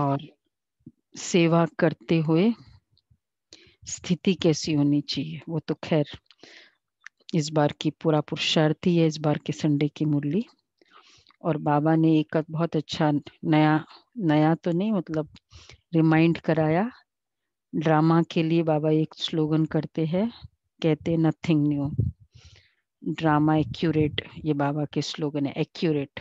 और सेवा करते हुए स्थिति कैसी होनी चाहिए वो तो खैर इस बार की पूरा पुरुषार्थ ही है इस बार के संडे की मुरली और बाबा ने एक बहुत अच्छा नया नया तो नहीं मतलब रिमाइंड कराया ड्रामा के लिए बाबा एक स्लोगन करते हैं कहते नथिंग न्यू ड्रामा एक्यूरेट ये बाबा के स्लोगन है एक्यूरेट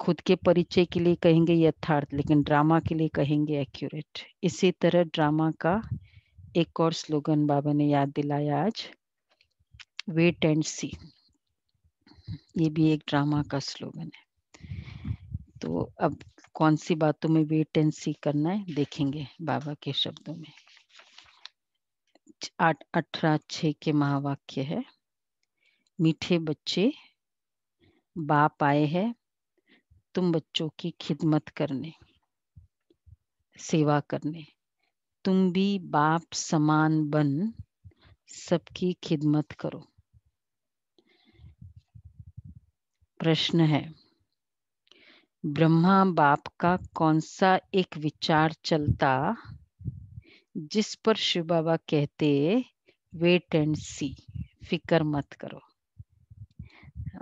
खुद के परिचय के लिए कहेंगे यथार्थ लेकिन ड्रामा के लिए कहेंगे एक्यूरेट इसी तरह ड्रामा का एक और स्लोगन बाबा ने याद दिलाया आज वेट एंड सी ये भी एक ड्रामा का स्लोगन है तो अब कौन सी बातों में वेट एंड सी करना है देखेंगे बाबा के शब्दों में आठ अठारह छ के महावाक्य है मीठे बच्चे बाप आए हैं तुम बच्चों की खिदमत करने सेवा करने तुम भी बाप समान बन सबकी खिदमत करो प्रश्न है ब्रह्मा बाप का कौन सा एक विचार चलता जिस पर शिव बाबा कहते वेट एंड सी फिकर मत करो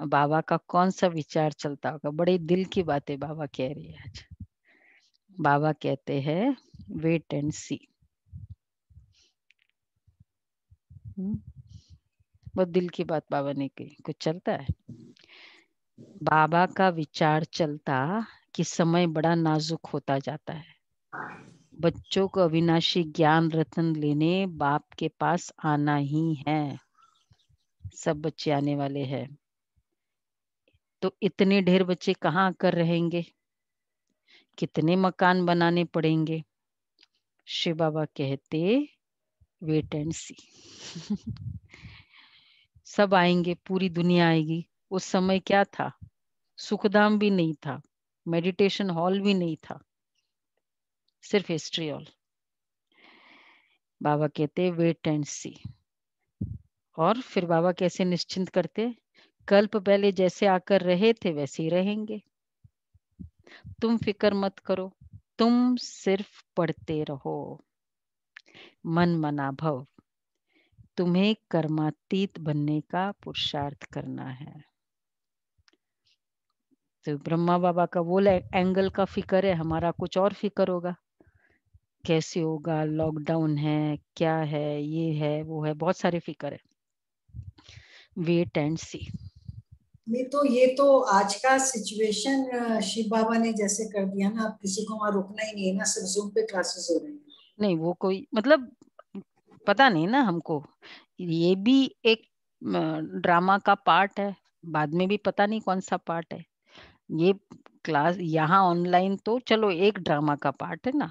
बाबा का कौन सा विचार चलता होगा बड़े दिल की बातें बाबा कह रही है आज बाबा कहते हैं वेट एंड सी बहुत दिल की बात बाबा ने कही कुछ चलता है बाबा का विचार चलता कि समय बड़ा नाजुक होता जाता है बच्चों को अविनाशी ज्ञान रत्न लेने बाप के पास आना ही है सब बच्चे आने वाले हैं तो इतने ढेर बच्चे कहाँ आकर रहेंगे कितने मकान बनाने पड़ेंगे शिव बाबा कहते वेट एंड सी सब आएंगे पूरी दुनिया आएगी उस समय क्या था सुखधाम भी नहीं था मेडिटेशन हॉल भी नहीं था सिर्फ हिस्ट्री हॉल बाबा कहते वेट एंड सी और फिर बाबा कैसे निश्चिंत करते कल्प पहले जैसे आकर रहे थे वैसे ही रहेंगे तुम फिक्र मत करो तुम सिर्फ पढ़ते रहो मन भव तुम्हें कर्मातीत बनने का पुरुषार्थ करना है तो ब्रह्मा बाबा का वो एंगल का फिक्र है हमारा कुछ और फिकर होगा कैसे होगा लॉकडाउन है क्या है ये है वो है बहुत सारे फिकर है वेट एंड सी नहीं तो ये तो आज का सिचुएशन शिव बाबा ने जैसे कर दिया ना आप किसी को वहां रुकना ही नहीं है ना सिर्फ जूम पे क्लासेस हो रही है नहीं वो कोई मतलब पता नहीं ना हमको ये भी एक ड्रामा का पार्ट है बाद में भी पता नहीं कौन सा पार्ट है ये क्लास यहाँ ऑनलाइन तो चलो एक ड्रामा का पार्ट है ना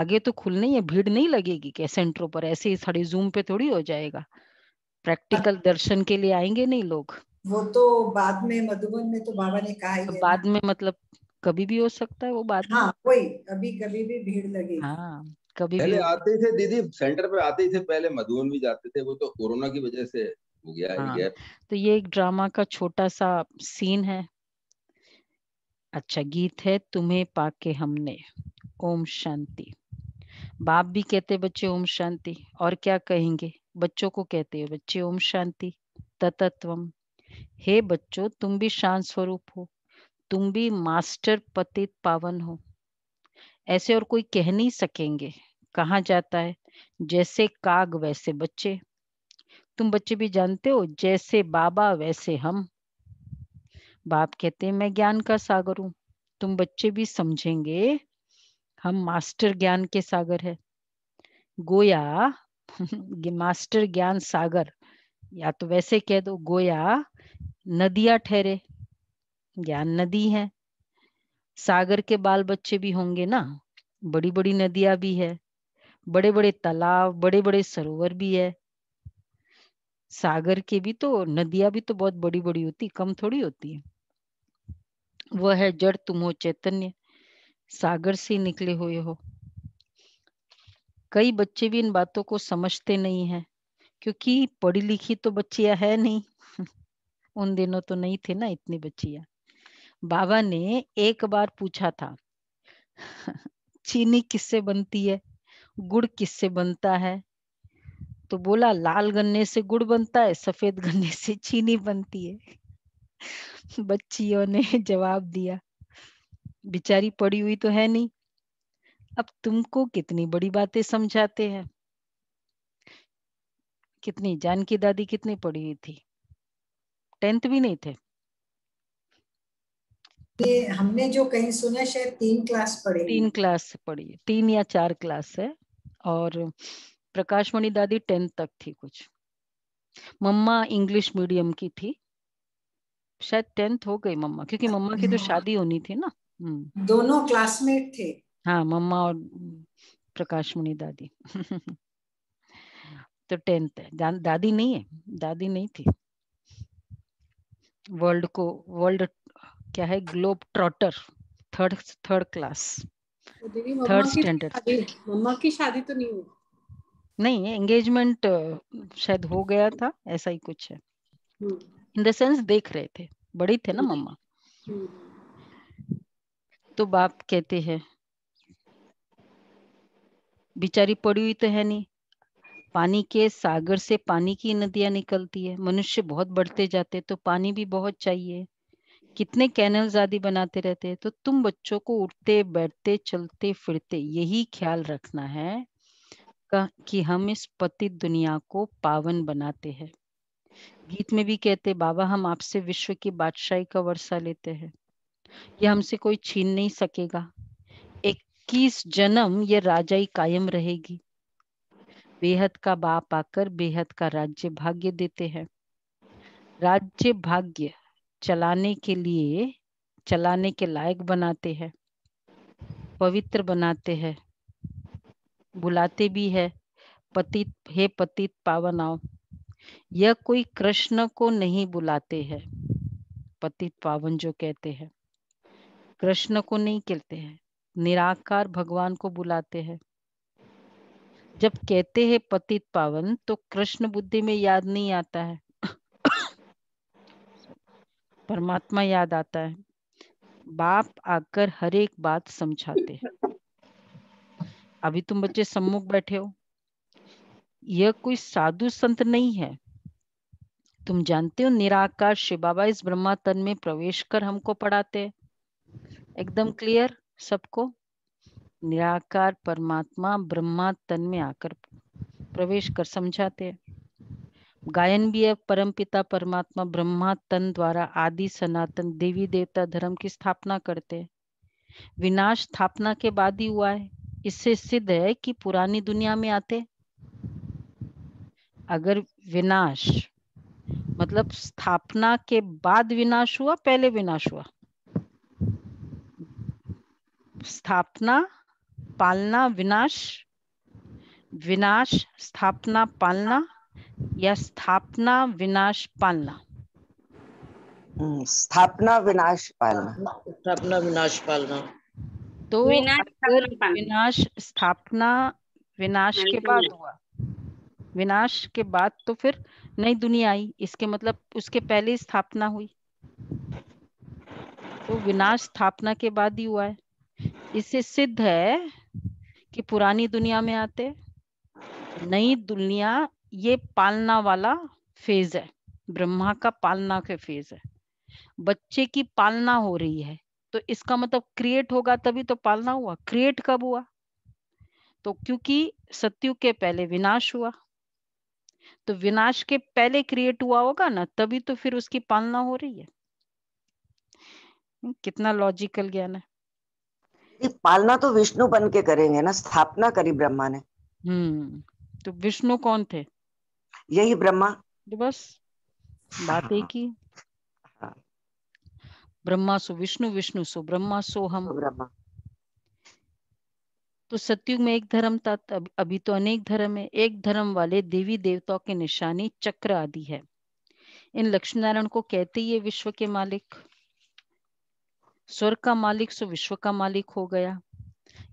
आगे तो खुल नहीं है भीड़ नहीं लगेगी क्या सेंटरों पर ऐसे ही सारे जूम पे थोड़ी हो जाएगा प्रैक्टिकल हाँ। दर्शन के लिए आएंगे नहीं लोग वो तो बाद में मधुबन में तो बाबा ने कहा ही तो बाद में मतलब कभी भी हो सकता है वो बात हाँ कोई अभी कभी भी भीड़ लगी हाँ कभी पहले आते थे दीदी सेंटर पे आते थे पहले मधुबन भी जाते थे वो तो कोरोना की वजह से हो गया हाँ, गया। तो ये एक ड्रामा का छोटा सा सीन है अच्छा गीत है तुम्हें पाके हमने ओम शांति बाप भी कहते बच्चे ओम शांति और क्या कहेंगे बच्चों को कहते हैं बच्चे ओम शांति ततत्वम हे बच्चों तुम भी शांत स्वरूप हो तुम भी मास्टर पतित पावन हो ऐसे और कोई कह नहीं सकेंगे कहा जाता है जैसे काग वैसे बच्चे तुम बच्चे भी जानते हो जैसे बाबा वैसे हम बाप कहते हैं मैं ज्ञान का सागर हूं तुम बच्चे भी समझेंगे हम मास्टर ज्ञान के सागर है गोया मास्टर ज्ञान सागर या तो वैसे कह दो गोया नदिया ठहरे ज्ञान नदी है सागर के बाल बच्चे भी होंगे ना बड़ी बड़ी नदियां भी है बड़े बड़े तालाब बड़े बड़े सरोवर भी है सागर के भी तो नदियां भी तो बहुत बड़ी बड़ी होती कम थोड़ी होती है वह है जड़ तुम हो चैतन्य सागर से निकले हुए हो कई बच्चे भी इन बातों को समझते नहीं है क्योंकि पढ़ी लिखी तो बच्चिया है नहीं उन दिनों तो नहीं थे ना इतनी बच्चिया बाबा ने एक बार पूछा था चीनी किससे बनती है गुड़ किससे बनता है तो बोला लाल गन्ने से गुड़ बनता है सफेद गन्ने से चीनी बनती है बच्चियों ने जवाब दिया बिचारी पड़ी हुई तो है नहीं अब तुमको कितनी बड़ी बातें समझाते हैं कितनी जानकी दादी कितनी पढ़ी हुई थी टेंथ भी नहीं थे हमने जो कहीं सुना शायद तीन क्लास पढ़ी तीन क्लास पढ़ी तीन या चार क्लास है और प्रकाशमणि दादी टेंथ तक थी कुछ मम्मा इंग्लिश मीडियम की थी शायद टेंथ हो गई मम्मा क्योंकि मम्मा की तो शादी होनी थी ना हम्म। दोनों क्लासमेट थे हाँ मम्मा और प्रकाशमणि दादी तो टेंथ है दादी नहीं है दादी नहीं थी वर्ल्ड को वर्ल्ड क्या है globe trotter third third class तो थर्ड स्टैंडर्ड मम्मा की शादी तो नहीं हुई नहीं एंगेजमेंट शायद हो गया था ऐसा ही कुछ है इन द सेंस देख रहे थे बड़ी थे ना हम्म। मम्मा हम्म। तो बाप कहते हैं बिचारी पड़ी हुई तो है नहीं पानी के सागर से पानी की नदियां निकलती है मनुष्य बहुत बढ़ते जाते तो पानी भी बहुत चाहिए कितने कैनल आदि बनाते रहते हैं तो तुम बच्चों को उठते बैठते चलते फिरते यही ख्याल रखना है कि हम इस पतित दुनिया को पावन बनाते हैं गीत में भी कहते बाबा हम आपसे विश्व की बादशाही का वर्षा लेते हैं यह हमसे कोई छीन नहीं सकेगा इक्कीस जन्म यह राजाई कायम रहेगी बेहद का बाप आकर बेहद का राज्य भाग्य देते हैं राज्य भाग्य चलाने के लिए चलाने के लायक बनाते हैं पवित्र बनाते हैं बुलाते भी है पतित हे पतित पावन आओ यह कोई कृष्ण को नहीं बुलाते हैं पतित पावन जो कहते हैं कृष्ण को नहीं कहते हैं निराकार भगवान को बुलाते हैं जब कहते हैं पतित पावन तो कृष्ण बुद्धि में याद नहीं आता है परमात्मा याद आता है बाप आकर हर एक बात समझाते हैं अभी तुम बच्चे सम्मुख बैठे हो यह कोई साधु संत नहीं है तुम जानते हो निराकार शिव बाबा इस ब्रह्मा तन में प्रवेश कर हमको पढ़ाते एकदम क्लियर सबको निराकार परमात्मा ब्रह्मा तन में आकर प्रवेश कर समझाते हैं गायन भी है पिता परमात्मा ब्रह्मा तन द्वारा आदि सनातन देवी देवता धर्म की स्थापना करते हैं विनाश स्थापना के बाद ही हुआ है इससे सिद्ध है कि पुरानी दुनिया में आते अगर विनाश मतलब स्थापना के बाद विनाश हुआ पहले विनाश हुआ स्थापना पालना विनाश विनाश स्थापना पालना या स्थापना विनाश पालना हम्म, स्थापना विनाश पालना स्थापना विनाश पालना तो विनाश स्थापना विनाश के बाद हुआ विनाश के बाद तो फिर नई दुनिया आई इसके मतलब उसके पहले स्थापना हुई तो विनाश स्थापना के बाद ही हुआ है इससे सिद्ध है कि पुरानी दुनिया में आते नई दुनिया ये पालना वाला फेज है ब्रह्मा का पालना के फेज है बच्चे की पालना हो रही है तो इसका मतलब क्रिएट होगा तभी तो पालना हुआ क्रिएट कब हुआ तो क्योंकि सत्यु के पहले विनाश हुआ तो विनाश के पहले क्रिएट हुआ होगा ना तभी तो फिर उसकी पालना हो रही है कितना लॉजिकल ज्ञान है पालना तो विष्णु बन के करेंगे ना स्थापना करी ब्रह्मा ने हम्म तो विष्णु कौन थे यही ब्रह्मा तो बस बात हाँ। एक ही हाँ। ब्रह्मा सो विष्णु विष्णु सो ब्रह्मा सो हम ब्रह्मा तो सत्युग में एक धर्म था अभी तो अनेक धर्म है एक धर्म वाले देवी देवताओं के निशानी चक्र आदि है इन लक्ष्मी नारायण को कहते ही विश्व के मालिक स्वर्ग का मालिक सो विश्व का मालिक हो गया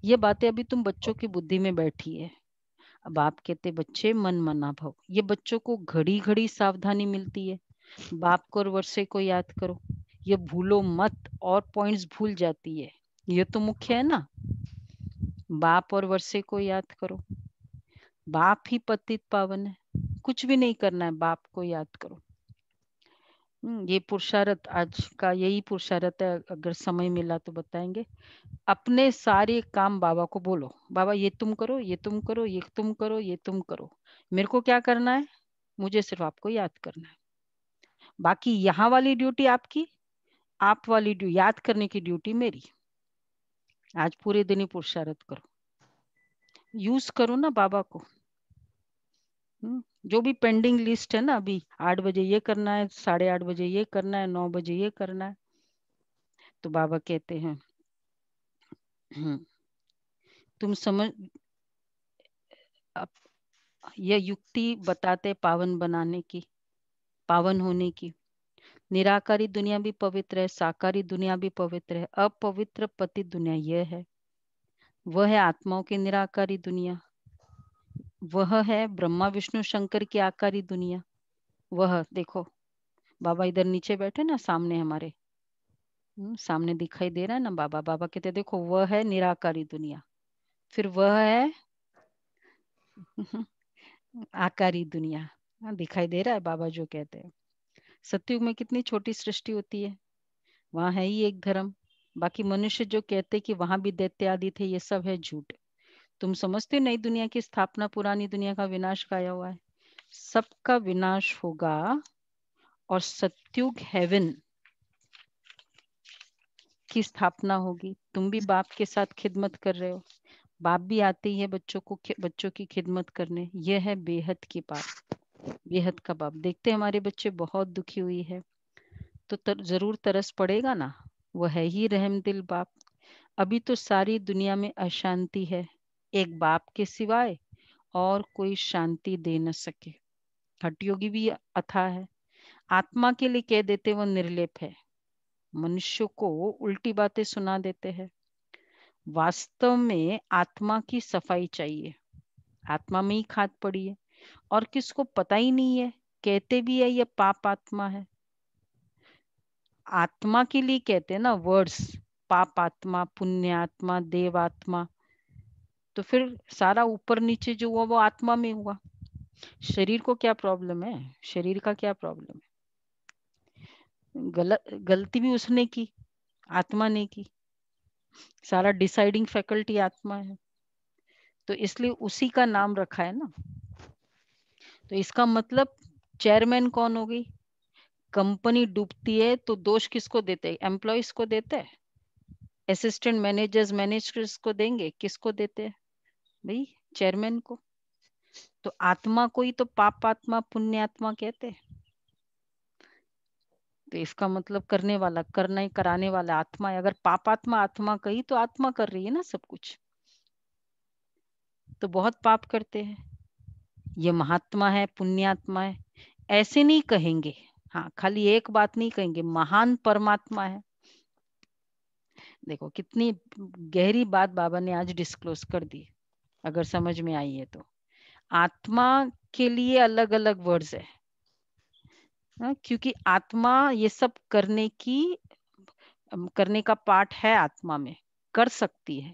ये बातें अभी तुम बच्चों की बुद्धि में बैठी है अब आप कहते बच्चे मन मना भाव ये बच्चों को घड़ी घड़ी सावधानी मिलती है बाप को और वर्षे को याद करो ये भूलो मत और पॉइंट्स भूल जाती है ये तो मुख्य है ना बाप और वर्षे को याद करो बाप ही पतित पावन है कुछ भी नहीं करना है बाप को याद करो हम्म, ये पुरुषार्थ आज का यही पुरुषार्थ है अगर समय मिला तो बताएंगे अपने सारे काम बाबा को बोलो बाबा ये तुम करो ये तुम करो ये तुम करो ये तुम करो मेरे को क्या करना है मुझे सिर्फ आपको याद करना है बाकी यहाँ वाली ड्यूटी आपकी आप वाली याद करने की ड्यूटी मेरी आज पूरे दिन ही पुरुषार्थ करो यूज करो ना बाबा को हम्म, जो भी पेंडिंग लिस्ट है ना अभी आठ बजे ये करना है साढ़े आठ बजे ये करना है नौ बजे ये करना है तो बाबा कहते हैं हम्म, तुम समझ यह युक्ति बताते पावन बनाने की पावन होने की निराकारी दुनिया भी पवित्र है साकारी दुनिया भी पवित्र है अपवित्र पति दुनिया यह है वह है आत्माओं की निराकारी दुनिया वह है ब्रह्मा विष्णु शंकर की आकारी दुनिया वह देखो बाबा इधर नीचे बैठे ना सामने हमारे हम्म, सामने दिखाई दे रहा है ना बाबा बाबा कहते देखो वह है निराकारी दुनिया फिर वह है आकारी दुनिया हाँ, दिखाई दे रहा है बाबा जो कहते हैं सत्युग में कितनी छोटी सृष्टि होती है वहां है ही एक धर्म बाकी मनुष्य जो कहते कि वहां भी दैत्य आदि थे ये सब है झूठ तुम समझते हो नई दुनिया की स्थापना पुरानी दुनिया का विनाश गाया हुआ है सबका विनाश होगा और सत्युग हेवन की स्थापना होगी तुम भी बाप के साथ खिदमत कर रहे हो बाप भी आते ही है बच्चों को बच्चों की खिदमत करने यह है बेहद की बात बेहद का बाप देखते हमारे बच्चे बहुत दुखी हुई है तो तर, जरूर तरस पड़ेगा ना वह है ही रहम दिल बाप अभी तो सारी दुनिया में अशांति है एक बाप के सिवाय और कोई शांति दे न सके हटयोगी भी अथा है आत्मा के लिए कह देते वो निर्लेप है मनुष्य को उल्टी बातें सुना देते हैं वास्तव में आत्मा की सफाई चाहिए आत्मा में ही खाद पड़ी है और किसको पता ही नहीं है कहते भी है यह पाप आत्मा है आत्मा के लिए कहते हैं ना वर्ड्स पाप आत्मा पुण्य आत्मा देव आत्मा तो फिर सारा ऊपर नीचे जो हुआ वो आत्मा में हुआ शरीर को क्या प्रॉब्लम है शरीर का क्या प्रॉब्लम है गलत गलती भी उसने की आत्मा ने की सारा डिसाइडिंग फैकल्टी आत्मा है तो इसलिए उसी का नाम रखा है ना तो इसका मतलब चेयरमैन कौन हो गई कंपनी डूबती है तो दोष किसको देते हैं एम्प्लॉयज को देते हैं असिस्टेंट मैनेजर्स मैनेजर्स को देंगे किसको देते हैं भाई चेयरमैन को तो आत्मा को ही तो पाप आत्मा पुण्य आत्मा कहते हैं तो इसका मतलब करने वाला करना ही कराने वाला आत्मा है अगर पाप आत्मा आत्मा कही तो आत्मा कर रही है ना सब कुछ तो बहुत पाप करते हैं ये महात्मा है पुण्यात्मा है ऐसे नहीं कहेंगे हाँ खाली एक बात नहीं कहेंगे महान परमात्मा है देखो कितनी गहरी बात बाबा ने आज डिस्क्लोज कर दी अगर समझ में आई है तो आत्मा के लिए अलग अलग वर्ड्स है ना? क्योंकि आत्मा ये सब करने की करने का पार्ट है आत्मा में कर सकती है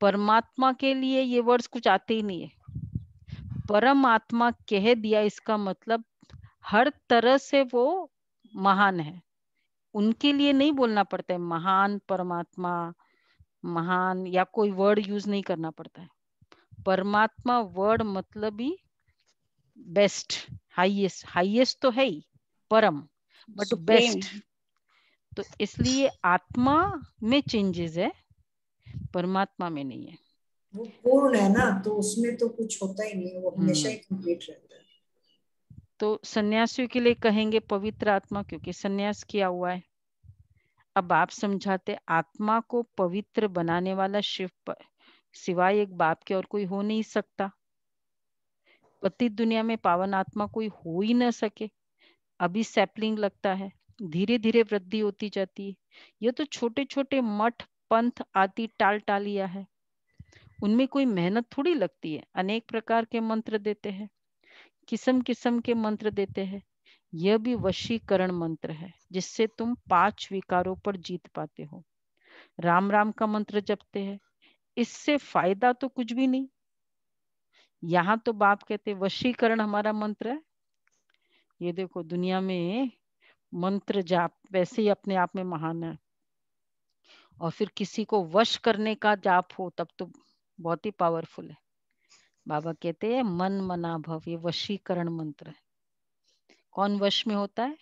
परमात्मा के लिए ये वर्ड्स कुछ आते ही नहीं है परमात्मा कह दिया इसका मतलब हर तरह से वो महान है उनके लिए नहीं बोलना पड़ता है महान परमात्मा महान या कोई वर्ड यूज नहीं करना पड़ता है परमात्मा वर्ड मतलब ही बेस्ट हाईएस्ट हाईएस्ट तो है ही परम बट बेस्ट तो इसलिए आत्मा में चेंजेस है परमात्मा में नहीं है वो पूर्ण है ना तो उसमें तो कुछ होता ही नहीं वो हम्म। हमेशा ही कंप्लीट रहता है तो सन्यासियों के लिए कहेंगे पवित्र आत्मा क्योंकि सन्यास किया हुआ है अब आप समझाते आत्मा को पवित्र बनाने वाला शिव सिवाय एक बाप के और कोई हो नहीं सकता पतित दुनिया में पावन आत्मा कोई हो ही ना सके अभी सैपलिंग लगता है धीरे धीरे वृद्धि होती जाती है यह तो छोटे छोटे मठ पंथ आदि टाल टालिया है उनमें कोई मेहनत थोड़ी लगती है अनेक प्रकार के मंत्र देते हैं किस्म किस्म के मंत्र देते हैं यह भी वशीकरण मंत्र है जिससे तुम पांच विकारों पर जीत पाते हो राम राम का मंत्र जपते हैं इससे फायदा तो कुछ भी नहीं यहां तो बाप कहते वशीकरण हमारा मंत्र है ये देखो दुनिया में मंत्र जाप वैसे ही अपने आप में महान है और फिर किसी को वश करने का जाप हो तब तो बहुत ही पावरफुल है बाबा कहते हैं मन मना भव ये वशीकरण मंत्र है कौन वश में होता है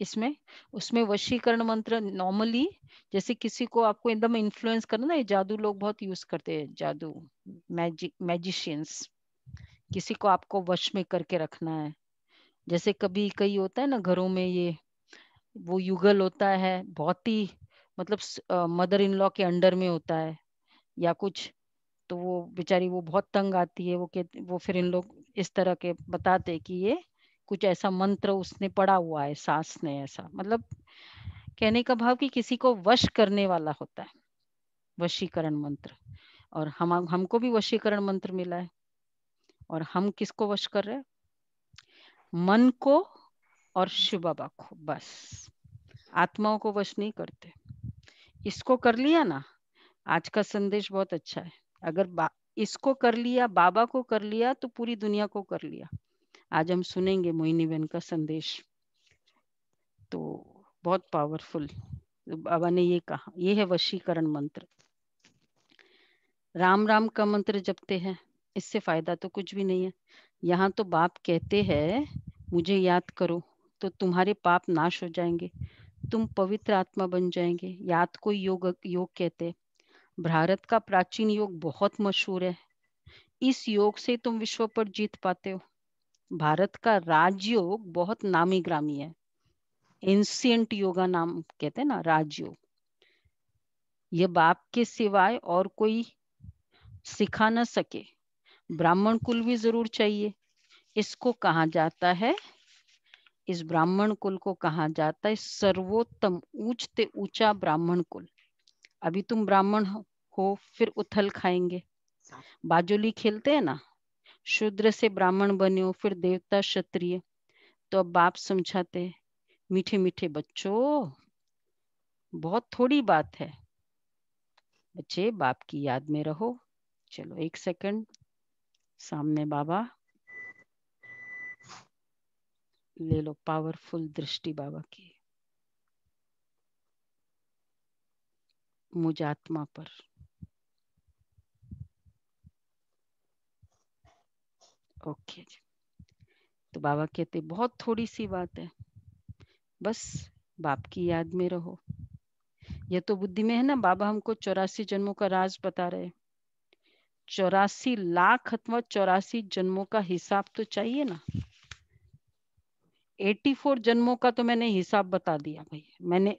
इसमें उसमें वशीकरण मंत्र नॉर्मली जैसे किसी को आपको एकदम इन्फ्लुएंस करना ना ये जादू लोग बहुत यूज करते हैं जादू मैजिक मैजिशियंस किसी को आपको वश में करके रखना है जैसे कभी कई होता है ना घरों में ये वो युगल होता है बहुत ही मतलब मदर इन लॉ के अंडर में होता है या कुछ तो वो बेचारी वो बहुत तंग आती है वो कहते वो फिर इन लोग इस तरह के बताते कि ये कुछ ऐसा मंत्र उसने पढ़ा हुआ है सास ने ऐसा मतलब कहने का भाव कि किसी को वश करने वाला होता है वशीकरण मंत्र और हम हमको भी वशीकरण मंत्र मिला है और हम किसको वश कर रहे मन को और शिव बाबा को बस आत्माओं को वश नहीं करते इसको कर लिया ना आज का संदेश बहुत अच्छा है अगर इसको कर लिया बाबा को कर लिया तो पूरी दुनिया को कर लिया आज हम सुनेंगे मोहिनी बहन का संदेश तो बहुत पावरफुल बाबा ने ये कहा ये है वशीकरण मंत्र राम राम का मंत्र जपते हैं इससे फायदा तो कुछ भी नहीं है यहाँ तो बाप कहते हैं मुझे याद करो तो तुम्हारे पाप नाश हो जाएंगे तुम पवित्र आत्मा बन जाएंगे याद को योग योग कहते हैं भारत का प्राचीन योग बहुत मशहूर है इस योग से तुम विश्व पर जीत पाते हो भारत का राजयोग बहुत नामी ग्रामी है एंसियंट योगा नाम कहते हैं ना राजयोग ये बाप के सिवाय और कोई सिखा न सके ब्राह्मण कुल भी जरूर चाहिए इसको कहा जाता है इस ब्राह्मण कुल को कहा जाता है सर्वोत्तम ऊंच ते ऊंचा ब्राह्मण कुल अभी तुम ब्राह्मण हो फिर उथल खाएंगे बाजोली खेलते हैं ना शूद्र से ब्राह्मण बने हो फिर देवता क्षत्रिय तो अब बाप समझाते मीठे मीठे बच्चों बहुत थोड़ी बात है बच्चे बाप की याद में रहो चलो एक सेकंड सामने बाबा ले लो पावरफुल दृष्टि बाबा की मुझ आत्मा पर ओके जी तो बाबा कहते बहुत थोड़ी सी बात है बस बाप की याद में रहो यह तो बुद्धि में है ना बाबा हमको चौरासी जन्मों का राज बता रहे चौरासी लाख अथवा चौरासी जन्मों का हिसाब तो चाहिए ना 84 जन्मों का तो मैंने हिसाब बता दिया भाई मैंने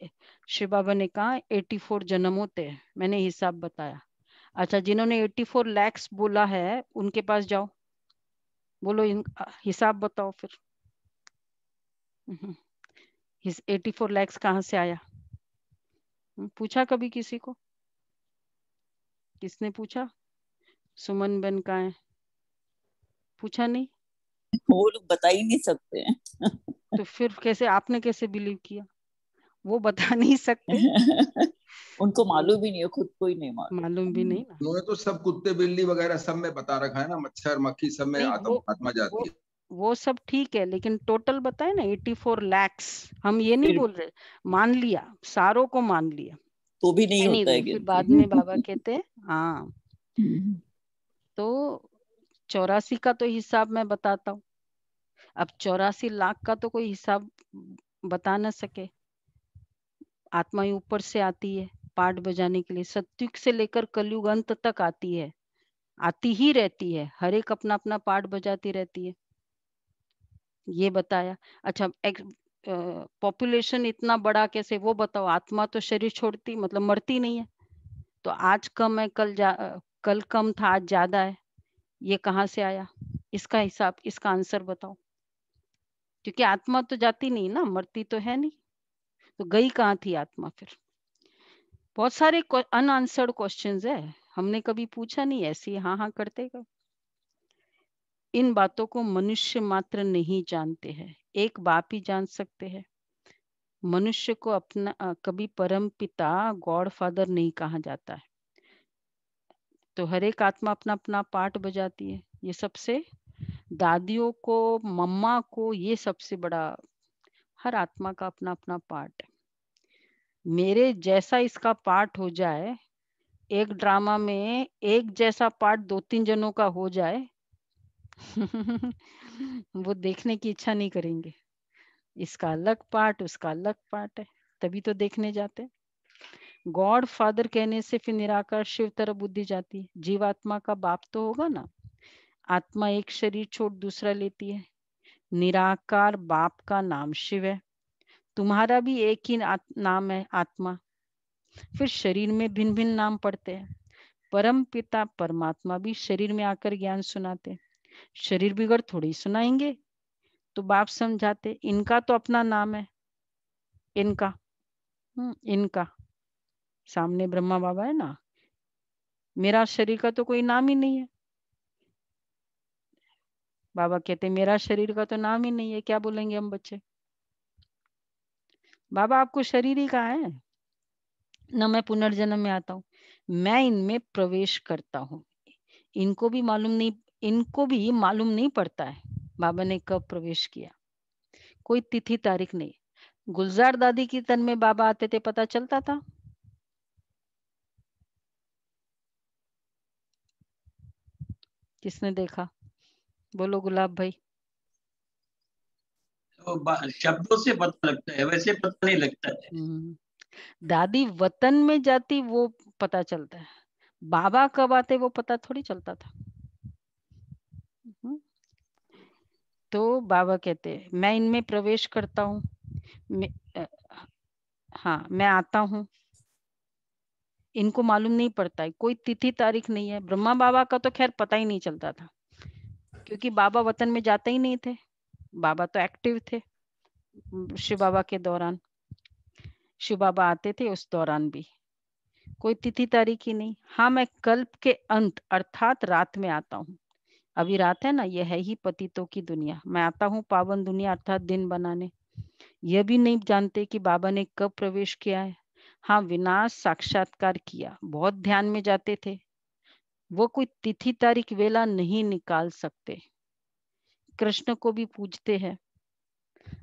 शिव बाबा ने कहा 84 जन्म होते हैं मैंने हिसाब बताया अच्छा जिन्होंने 84 फोर लैक्स बोला है उनके पास जाओ बोलो इन हिसाब बताओ फिर हिस एटी फोर लैक्स कहाँ से आया हम्म, पूछा कभी किसी को किसने पूछा सुमन बन का है पूछा नहीं वो लोग बता ही नहीं सकते हैं तो फिर कैसे आपने कैसे बिलीव किया वो बता नहीं सकते उनको मालूम भी नहीं है खुद को ही नहीं मालूम मालूम भी नहीं ना उन्होंने तो सब कुत्ते बिल्ली वगैरह सब में बता रखा है ना मच्छर मक्खी सब में आत्मा जाती वो, है वो सब ठीक है लेकिन टोटल बताए ना एटी फोर लैक्स हम ये नहीं बोल रहे मान लिया सारों को मान लिया तो भी नहीं, नहीं होता है फिर बाद में बाबा कहते हाँ तो चौरासी का तो हिसाब मैं बताता हूँ अब चौरासी लाख का तो कोई हिसाब बता ना सके आत्मा ही ऊपर से आती है पाठ बजाने के लिए सत्युग से लेकर कलयुग अंत तक आती है आती ही रहती है हर एक अपना अपना पार्ट बजाती रहती है ये बताया अच्छा पॉपुलेशन इतना बड़ा कैसे वो बताओ आत्मा तो शरीर छोड़ती मतलब मरती नहीं है तो आज कम है कल जा कल कम था आज ज्यादा है ये कहाँ से आया इसका हिसाब इसका आंसर बताओ क्योंकि आत्मा तो जाती नहीं ना मरती तो है नहीं तो गई कहाँ थी आत्मा फिर बहुत सारे अनआंसर्ड क्वेश्चन है हमने कभी पूछा नहीं ऐसी हाँ हाँ करते गए इन बातों को मनुष्य मात्र नहीं जानते हैं एक बाप ही जान सकते हैं मनुष्य को अपना कभी परम पिता गॉड फादर नहीं कहा जाता है तो हर एक आत्मा अपना अपना पार्ट बजाती है ये सबसे दादियों को मम्मा को ये सबसे बड़ा हर आत्मा का अपना अपना पार्ट है मेरे जैसा इसका पार्ट हो जाए एक ड्रामा में एक जैसा पार्ट दो तीन जनों का हो जाए वो देखने की इच्छा नहीं करेंगे इसका अलग पार्ट उसका अलग पार्ट है तभी तो देखने जाते गॉड फादर कहने से फिर निराकार शिव तरफ बुद्धि जाती है जीवात्मा का बाप तो होगा ना आत्मा एक शरीर छोड़ दूसरा लेती है निराकार बाप का नाम शिव है तुम्हारा भी एक ही नाम है आत्मा फिर शरीर में भिन्न भिन्न नाम पड़ते हैं परम पिता परमात्मा भी शरीर में आकर ज्ञान सुनाते शरीर बिगड़ थोड़ी सुनाएंगे तो बाप समझाते इनका तो अपना नाम है इनका हम्म, इनका सामने ब्रह्मा बाबा है ना मेरा शरीर का तो कोई नाम ही नहीं है बाबा कहते मेरा शरीर का तो नाम ही नहीं है क्या बोलेंगे हम बच्चे बाबा आपको शरीर ही कहा है न मैं पुनर्जन्म में आता हूँ मैं इनमें प्रवेश करता हूँ इनको भी मालूम नहीं इनको भी मालूम नहीं पड़ता है बाबा ने कब प्रवेश किया कोई तिथि तारीख नहीं गुलजार दादी की तन में बाबा आते थे पता चलता था किसने देखा बोलो गुलाब भाई तो शब्दों से पता लगता है वैसे पता नहीं लगता है हम्म। दादी वतन में जाती वो पता चलता है बाबा कब आते वो पता थोड़ी चलता था तो बाबा कहते मैं इनमें प्रवेश करता हूँ हाँ मैं आता हूँ इनको मालूम नहीं पड़ता है कोई तिथि तारीख नहीं है ब्रह्मा बाबा का तो खैर पता ही नहीं चलता था क्योंकि बाबा वतन में जाते ही नहीं थे बाबा तो एक्टिव थे हम्म, शिव बाबा के दौरान शिव बाबा आते थे उस दौरान भी कोई तिथि तारीख ही नहीं हाँ मैं कल्प के अंत अर्थात रात में आता हूँ अभी रात है ना यह है ही पतितों की दुनिया मैं आता हूँ पावन दुनिया अर्थात दिन बनाने यह भी नहीं जानते कि बाबा ने कब प्रवेश किया है हाँ विनाश साक्षात्कार किया बहुत ध्यान में जाते थे वो कोई तिथि तारीख वेला नहीं निकाल सकते कृष्ण को भी पूजते हैं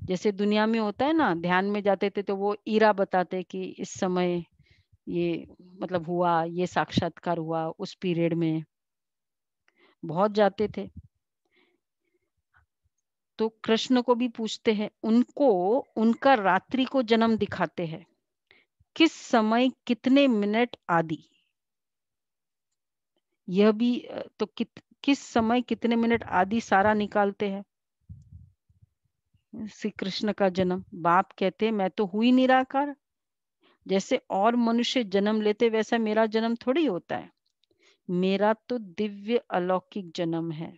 जैसे दुनिया में होता है ना ध्यान में जाते थे तो वो ईरा बताते कि इस समय ये मतलब हुआ ये साक्षात्कार हुआ उस पीरियड में बहुत जाते थे तो कृष्ण को भी पूछते हैं उनको उनका रात्रि को जन्म दिखाते हैं किस समय कितने मिनट आदि यह भी तो कित किस समय कितने मिनट आदि सारा निकालते हैं श्री कृष्ण का जन्म बाप कहते मैं तो हुई निराकार जैसे और मनुष्य जन्म लेते वैसा मेरा जन्म थोड़ी होता है मेरा तो दिव्य अलौकिक जन्म है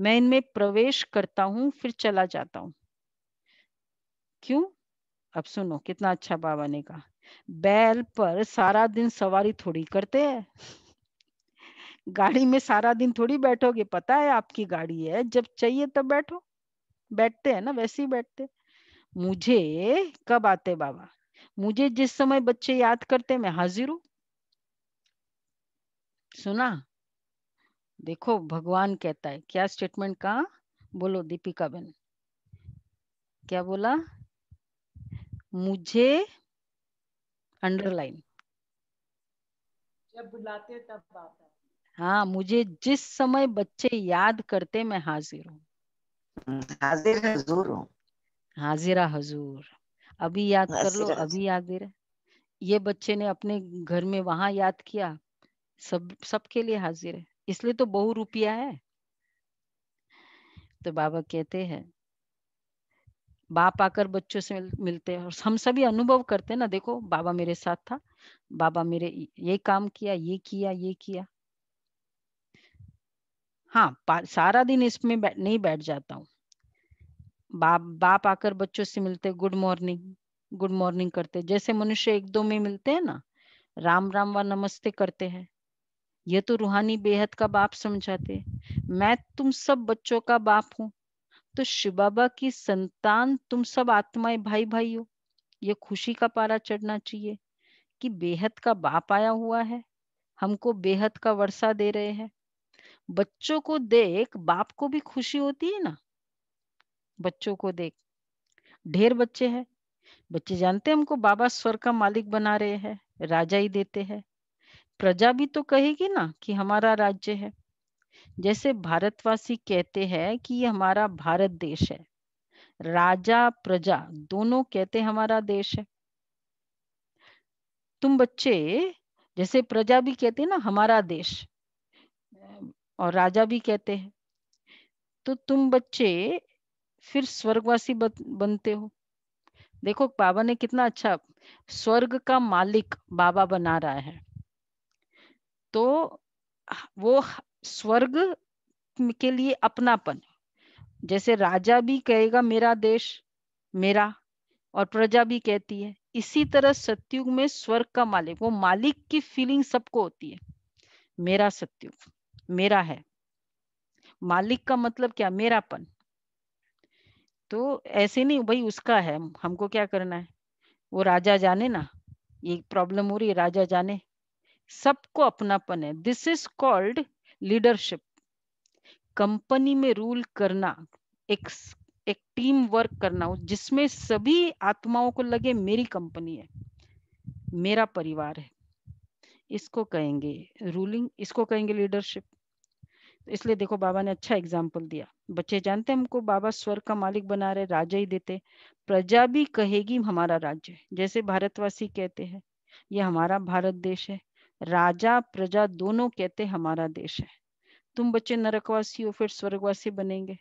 मैं इनमें प्रवेश करता हूं फिर चला जाता हूं क्यों अब सुनो कितना अच्छा बाबा ने कहा बैल पर सारा दिन सवारी थोड़ी करते हैं गाड़ी में सारा दिन थोड़ी बैठोगे पता है आपकी गाड़ी है जब चाहिए तब बैठो बैठते हैं ना वैसे ही बैठते मुझे कब आते बाबा मुझे जिस समय बच्चे याद करते मैं हाजिर हूं सुना देखो भगवान कहता है क्या स्टेटमेंट कहा बोलो दीपिका बेन क्या बोला मुझे अंडरलाइन जब बुलाते तब आता हाँ मुझे जिस समय बच्चे याद करते मैं हाजिर हूँ हम्म, हाजिर हजूर हूँ हाजिरा हजूर अभी याद कर लो अभी हाजिर ये बच्चे ने अपने घर में वहां याद किया सब सबके लिए हाजिर है इसलिए तो बहु रुपया है तो बाबा कहते हैं बाप आकर बच्चों से मिलते हैं और हम सभी अनुभव करते हैं ना देखो बाबा मेरे साथ था बाबा मेरे ये काम किया ये किया ये किया हाँ सारा दिन इसमें बै, नहीं बैठ जाता हूँ बाप बाप आकर बच्चों से मिलते गुड मॉर्निंग गुड मॉर्निंग करते जैसे मनुष्य एक दो में मिलते हैं ना राम राम व नमस्ते करते हैं यह तो रूहानी बेहद का बाप समझाते मैं तुम सब बच्चों का बाप हूँ तो शिव बाबा की संतान तुम सब आत्माएं भाई भाई हो ये खुशी का पारा चढ़ना चाहिए कि बेहद का बाप आया हुआ है हमको बेहद का वर्षा दे रहे हैं बच्चों को देख बाप को भी खुशी होती है ना बच्चों को देख ढेर बच्चे हैं बच्चे जानते हैं हमको बाबा स्वर का मालिक बना रहे हैं राजा ही देते हैं प्रजा भी तो कहेगी ना कि हमारा राज्य है जैसे भारतवासी कहते हैं कि ये हमारा भारत देश है राजा प्रजा दोनों कहते हमारा देश है तुम बच्चे जैसे प्रजा भी कहते ना हमारा देश और राजा भी कहते हैं तो तुम बच्चे फिर स्वर्गवासी बनते हो देखो बाबा ने कितना अच्छा स्वर्ग का मालिक बाबा बना रहा है तो वो स्वर्ग के लिए अपनापन जैसे राजा भी कहेगा मेरा देश मेरा और प्रजा भी कहती है इसी तरह सत्युग में स्वर्ग का मालिक वो मालिक की फीलिंग सबको होती है मेरा सत्युग मेरा है मालिक का मतलब क्या मेरापन तो ऐसे नहीं भाई उसका है हमको क्या करना है वो राजा जाने ना ये प्रॉब्लम हो रही है राजा जाने सबको अपनापन है this is called leadership company में रूल करना एक एक टीम वर्क करना हो जिसमें सभी आत्माओं को लगे मेरी कंपनी है मेरा परिवार है इसको कहेंगे रूलिंग इसको कहेंगे लीडरशिप तो इसलिए देखो बाबा ने अच्छा एग्जाम्पल दिया बच्चे जानते हैं हमको बाबा स्वर का मालिक बना रहे राजा ही देते प्रजा भी कहेगी हमारा राज्य जैसे भारतवासी कहते हैं ये हमारा भारत देश है राजा प्रजा दोनों कहते हमारा देश है तुम बच्चे नरकवासी हो फिर स्वर्गवासी बनेंगे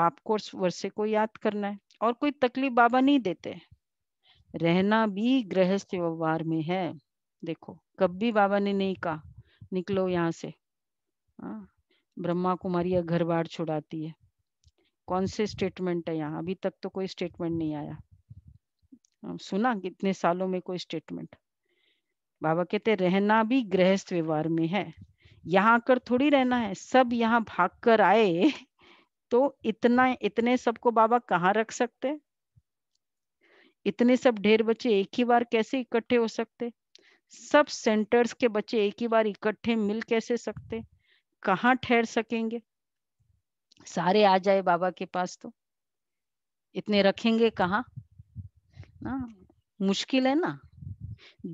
बाप को वर्षे को याद करना है और कोई तकलीफ बाबा नहीं देते रहना भी गृहस्थ व्यवहार में है देखो कभी बाबा ने नहीं कहा निकलो यहाँ से हाँ, ब्रह्मा कुमारी घर बार छुड़ाती है कौन से स्टेटमेंट है यहाँ अभी तक तो कोई स्टेटमेंट नहीं आया सुना कितने सालों में कोई स्टेटमेंट बाबा कहते रहना भी गृहस्थ व्यवहार में है यहाँ आकर थोड़ी रहना है सब यहाँ भाग कर आए तो इतना इतने सबको बाबा कहाँ रख सकते इतने सब ढेर बच्चे एक ही बार कैसे इकट्ठे हो सकते सब सेंटर्स के बच्चे एक ही बार इकट्ठे मिल कैसे सकते कहाँ ठहर सकेंगे सारे आ जाए बाबा के पास तो इतने रखेंगे कहा ना मुश्किल है ना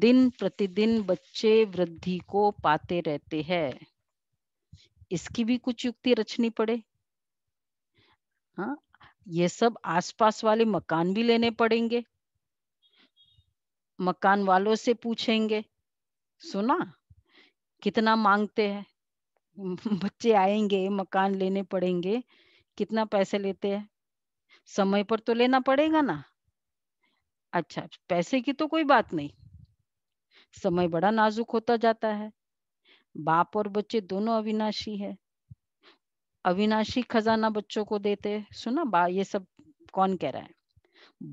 दिन प्रतिदिन बच्चे वृद्धि को पाते रहते हैं इसकी भी कुछ युक्ति रचनी पड़े हाँ ये सब आसपास वाले मकान भी लेने पड़ेंगे मकान वालों से पूछेंगे सुना कितना मांगते हैं बच्चे आएंगे मकान लेने पड़ेंगे कितना पैसे लेते हैं समय पर तो लेना पड़ेगा ना अच्छा पैसे की तो कोई बात नहीं समय बड़ा नाजुक होता जाता है बाप और बच्चे दोनों अविनाशी है अविनाशी खजाना बच्चों को देते सुना बा ये सब कौन कह रहा है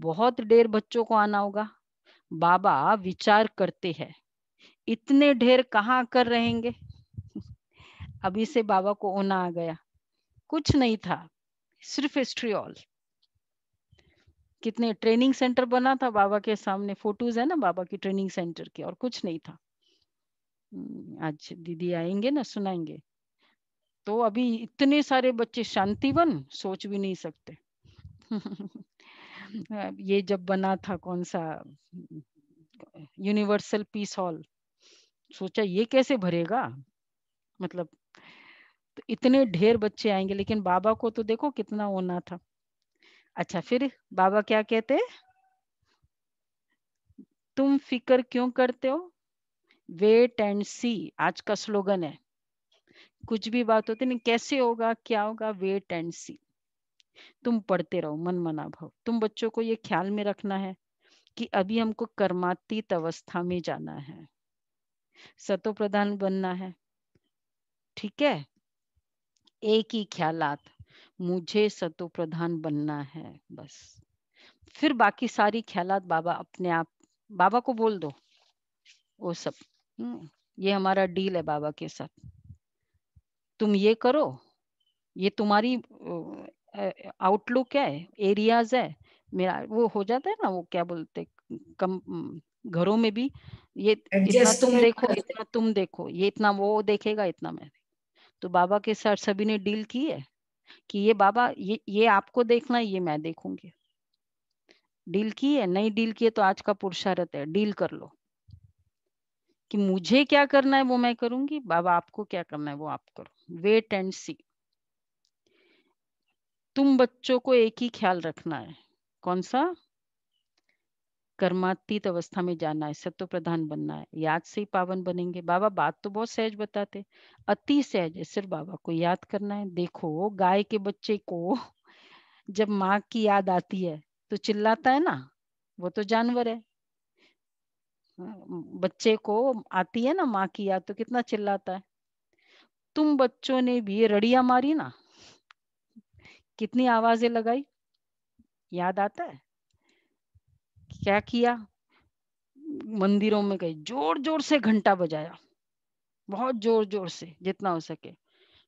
बहुत देर बच्चों को आना होगा बाबा विचार करते हैं इतने ढेर कहाँ कर रहेंगे अभी से बाबा को ओना आ गया कुछ नहीं था सिर्फ हिस्ट्रियल कितने ट्रेनिंग सेंटर बना था बाबा के सामने फोटोज है ना बाबा की ट्रेनिंग सेंटर की और कुछ नहीं था हम्म, आज दीदी आएंगे ना सुनाएंगे तो अभी इतने सारे बच्चे शांतिवन सोच भी नहीं सकते ये जब बना था कौन सा यूनिवर्सल पीस हॉल सोचा ये कैसे भरेगा मतलब तो इतने ढेर बच्चे आएंगे लेकिन बाबा को तो देखो कितना होना था अच्छा फिर बाबा क्या कहते तुम फिकर क्यों करते हो वेट एंड सी आज का स्लोगन है कुछ भी बात होती नहीं कैसे होगा क्या होगा वेट एंड सी तुम पढ़ते रहो मन मना भाव तुम बच्चों को ये ख्याल में रखना है कि अभी हमको कर्मातीत अवस्था में जाना है सतो प्रधान बनना है ठीक है एक ही ख्यालात मुझे सतो प्रधान बनना है बस फिर बाकी सारी ख्यालात बाबा अपने आप बाबा को बोल दो वो सब हम्म, ये हमारा डील है बाबा के साथ तुम ये करो ये तुम्हारी आउटलुक है एरियाज है मेरा वो हो जाता है ना वो क्या बोलते कम घरों में भी ये इतना तुम देखो इतना तुम देखो ये इतना वो देखेगा इतना मैं तो बाबा के साथ सभी ने डील की है कि ये बाबा ये ये आपको देखना है ये मैं देखूंगी डील की है नहीं डील की है तो आज का पुरुषार्थ है डील कर लो कि मुझे क्या करना है वो मैं करूंगी बाबा आपको क्या करना है वो आप करो वेट एंड सी तुम बच्चों को एक ही ख्याल रखना है कौन सा कर्मातीत अवस्था में जाना है सत्व प्रधान बनना है याद से ही पावन बनेंगे बाबा बात तो बहुत सहज बताते अति सहज है सिर्फ बाबा को याद करना है देखो गाय के बच्चे को जब माँ की याद आती है तो चिल्लाता है ना वो तो जानवर है बच्चे को आती है ना माँ की याद तो कितना चिल्लाता है तुम बच्चों ने भी रड़िया मारी ना कितनी आवाजें लगाई याद आता है क्या किया मंदिरों में गए जोर जोर से घंटा बजाया बहुत जोर जोर से जितना हो सके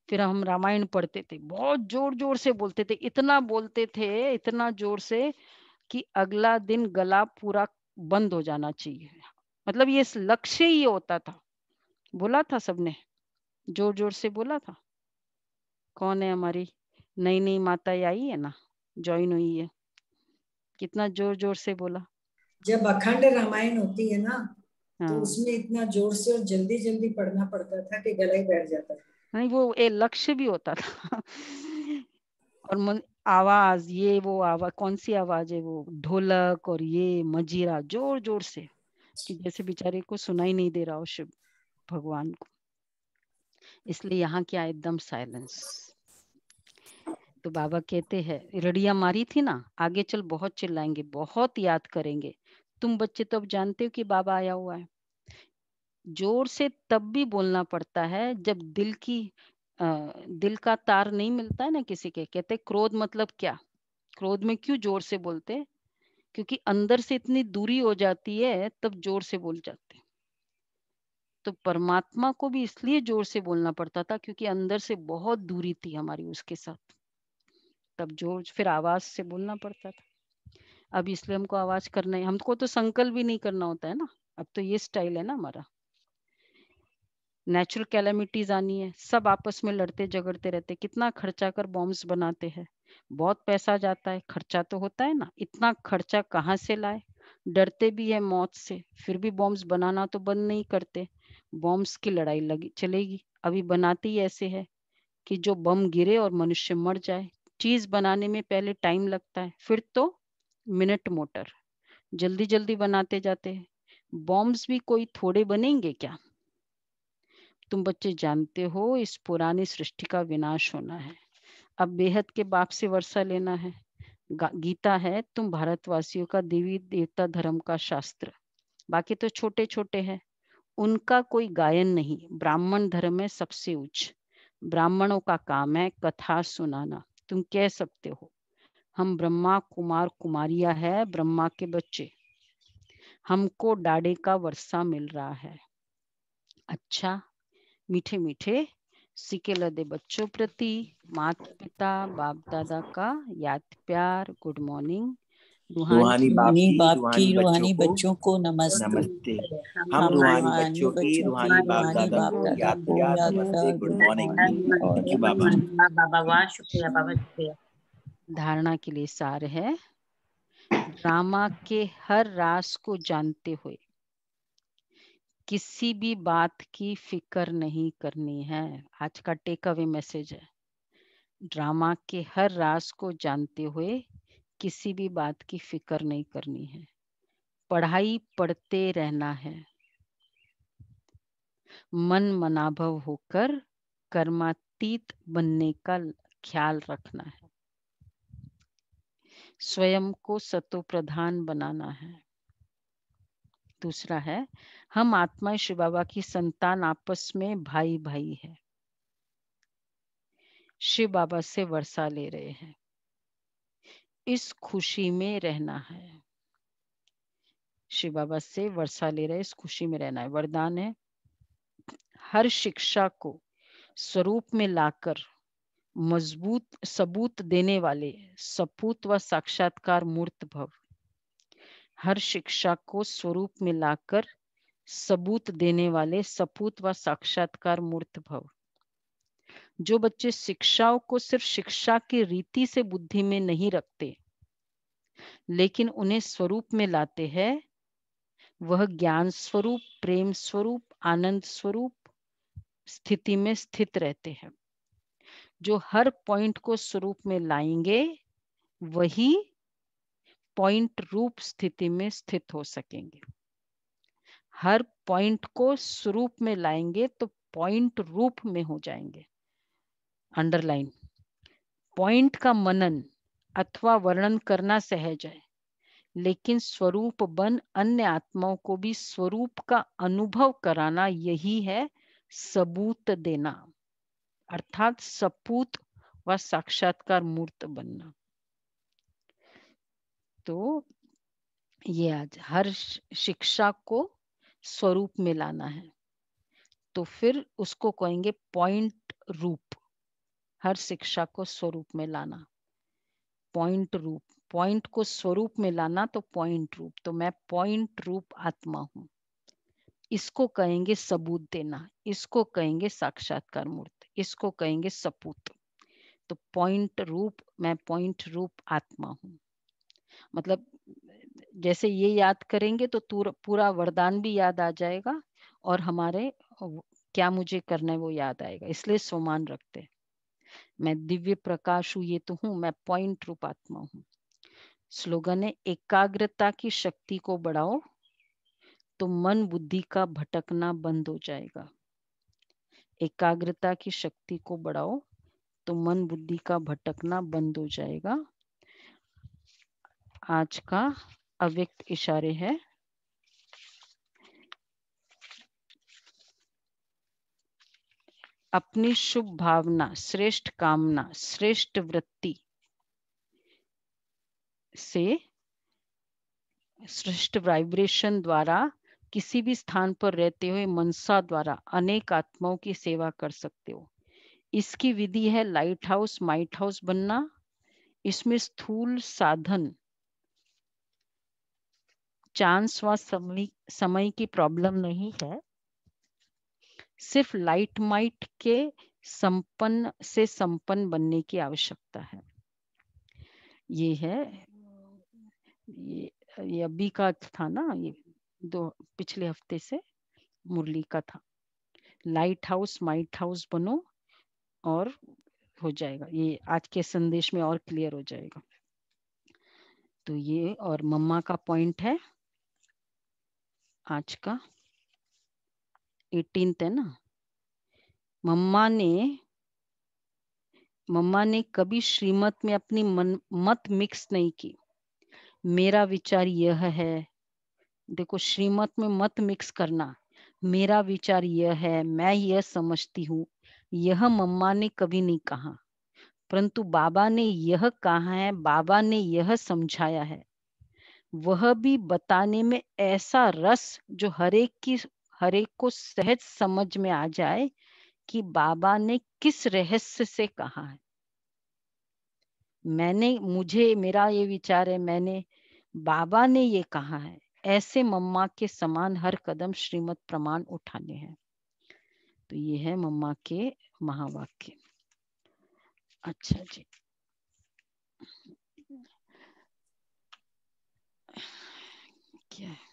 फिर हम रामायण पढ़ते थे बहुत जोर जोर से बोलते थे इतना बोलते थे इतना जोर से कि अगला दिन गला पूरा बंद हो जाना चाहिए मतलब ये लक्ष्य ही होता था बोला था सबने जोर जोर से बोला था कौन है हमारी नई नई माता आई है ना ज्वाइन हुई है कितना जोर जोर से बोला जब अखंड रामायण होती है ना तो हाँ। तो उसमें इतना जोर से और जल्दी जल्दी पढ़ना पड़ता था कि गला ही बैठ जाता था नहीं वो ए लक्ष्य भी होता था और मन, आवाज ये वो आवाज कौन सी आवाज है वो ढोलक और ये मजीरा जोर जोर से कि जैसे बेचारे को सुनाई नहीं दे रहा हो शिव भगवान को इसलिए यहाँ क्या एकदम साइलेंस तो बाबा कहते हैं रड़िया मारी थी ना आगे चल बहुत चिल्लाएंगे बहुत याद करेंगे तुम बच्चे तो अब जानते हो कि बाबा आया हुआ है जोर से तब भी बोलना पड़ता है जब दिल की आ, दिल का तार नहीं मिलता है ना किसी के कहते क्रोध मतलब क्या क्रोध में क्यों जोर से बोलते क्योंकि अंदर से इतनी दूरी हो जाती है तब जोर से बोल जाते तो परमात्मा को भी इसलिए जोर से बोलना पड़ता था क्योंकि अंदर से बहुत दूरी थी हमारी उसके साथ तब जोर फिर आवाज से बोलना पड़ता था अब इसलिए हमको आवाज करना है हमको तो संकल्प भी नहीं करना होता है ना अब तो ये स्टाइल है ना हमारा नेचुरल कैलॉमिटीज आनी है सब आपस में लड़ते झगड़ते रहते कितना खर्चा कर बॉम्ब्स बनाते हैं बहुत पैसा जाता है खर्चा तो होता है ना इतना खर्चा कहाँ से लाए डरते भी है मौत से फिर भी बॉम्ब्स बनाना तो बंद नहीं करते बॉम्ब्स की लड़ाई लगी चलेगी अभी बनाती ऐसे है कि जो बम गिरे और मनुष्य मर जाए चीज बनाने में पहले टाइम लगता है फिर तो मिनट मोटर जल्दी जल्दी बनाते जाते हैं बॉम्ब्स भी कोई थोड़े बनेंगे क्या तुम बच्चे जानते हो इस पुरानी सृष्टि का विनाश होना है अब बेहद के बाप से वर्षा लेना है गीता है तुम भारतवासियों का देवी देवता धर्म का शास्त्र बाकी तो छोटे छोटे हैं उनका कोई गायन नहीं ब्राह्मण धर्म है सबसे उच्च ब्राह्मणों का काम है कथा सुनाना तुम कह सकते हो हम ब्रह्मा कुमार कुमारिया है ब्रह्मा के बच्चे हमको डाडे का वर्षा मिल रहा है अच्छा मीठे मीठे सिके लदे बच्चों प्रति माता पिता बाप दादा का याद प्यार गुड मॉर्निंग रूहानी बाप की रूहानी बच्चों को नमस्ते नमस्ते हम रूहानी बच्चों की रूहानी बाप दादा को याद किया नमस्ते गुड मॉर्निंग थैंक यू बाबा बाबा शुक्रिया बाबा शुक्रिया धारणा के लिए सार है ड्रामा के हर रास को जानते हुए किसी भी बात की फिक्र नहीं करनी है आज का टेक अवे मैसेज है ड्रामा के हर रास को जानते हुए किसी भी बात की फिक्र नहीं करनी है पढ़ाई पढ़ते रहना है मन मनाभव होकर कर्मातीत बनने का ख्याल रखना है स्वयं को सतो प्रधान बनाना है दूसरा है हम आत्मा शिव बाबा की संतान आपस में भाई भाई है शिव बाबा से वर्षा ले रहे हैं इस खुशी में रहना है शिव बाबा से वर्षा ले रहे इस खुशी में रहना है वरदान है हर शिक्षा को स्वरूप में लाकर मजबूत सबूत देने वाले सपूत व साक्षात्कार मूर्त भव हर शिक्षा को स्वरूप में लाकर सबूत देने वाले सपूत व साक्षात्कार मूर्त भव जो बच्चे शिक्षाओं को सिर्फ शिक्षा की रीति से बुद्धि में नहीं रखते लेकिन उन्हें स्वरूप में लाते हैं वह ज्ञान स्वरूप प्रेम स्वरूप आनंद स्वरूप स्थिति में स्थित रहते हैं जो हर पॉइंट को स्वरूप में लाएंगे वही पॉइंट रूप स्थिति में स्थित हो सकेंगे हर पॉइंट को स्वरूप में लाएंगे तो पॉइंट रूप में हो जाएंगे अंडरलाइन पॉइंट का मनन अथवा वर्णन करना सहज है लेकिन स्वरूप बन अन्य आत्माओं को भी स्वरूप का अनुभव कराना यही है सबूत देना अर्थात सपूत व साक्षात्कार मूर्त बनना तो ये आज हर शिक्षा को स्वरूप में लाना है तो फिर उसको कहेंगे पॉइंट रूप हर शिक्षा को स्वरूप में लाना पॉइंट रूप पॉइंट को स्वरूप में लाना तो पॉइंट रूप तो मैं पॉइंट रूप आत्मा हूं इसको कहेंगे सबूत देना इसको कहेंगे साक्षात्कार मूर्त इसको कहेंगे सपूत तो पॉइंट रूप मैं पॉइंट रूप आत्मा हूं मतलब जैसे ये याद करेंगे तो पूरा वरदान भी याद आ जाएगा और हमारे क्या मुझे करना है वो याद आएगा इसलिए सोमान रखते हैं मैं दिव्य प्रकाश हूँ ये तो हूँ मैं पॉइंट रूप आत्मा हूँ स्लोगन है एकाग्रता की शक्ति को बढ़ाओ तो मन बुद्धि का भटकना बंद हो जाएगा एकाग्रता की शक्ति को बढ़ाओ तो मन बुद्धि का भटकना बंद हो जाएगा आज का अव्यक्त इशारे है अपनी शुभ भावना श्रेष्ठ कामना श्रेष्ठ वृत्ति से श्रेष्ठ वाइब्रेशन द्वारा किसी भी स्थान पर रहते हुए मनसा द्वारा अनेक आत्माओं की सेवा कर सकते हो इसकी विधि है लाइट हाउस माइट हाउस बनना इसमें स्थूल साधन चांस व समय की प्रॉब्लम नहीं है सिर्फ लाइट माइट के संपन्न से संपन्न बनने की आवश्यकता है ये है ये, ये अभी का था ना ये दो पिछले हफ्ते से मुरली का था लाइट हाउस माइट हाउस बनो और हो जाएगा ये आज के संदेश में और क्लियर हो जाएगा तो ये और मम्मा का पॉइंट है आज का एटीन है ना मम्मा ने मम्मा ने कभी श्रीमत में अपनी मन मत मिक्स नहीं की मेरा विचार यह है देखो श्रीमत में मत मिक्स करना मेरा विचार यह है मैं यह समझती हूँ यह मम्मा ने कभी नहीं कहा परंतु बाबा ने यह कहा है बाबा ने यह समझाया है वह भी बताने में ऐसा रस जो हरेक की हर एक को सहज समझ में आ जाए कि बाबा ने किस रहस्य से कहा है मैंने मुझे मेरा ये विचार है मैंने बाबा ने ये कहा है ऐसे मम्मा के समान हर कदम श्रीमत प्रमाण उठाने हैं तो ये है मम्मा के महावाक्य अच्छा जी क्या है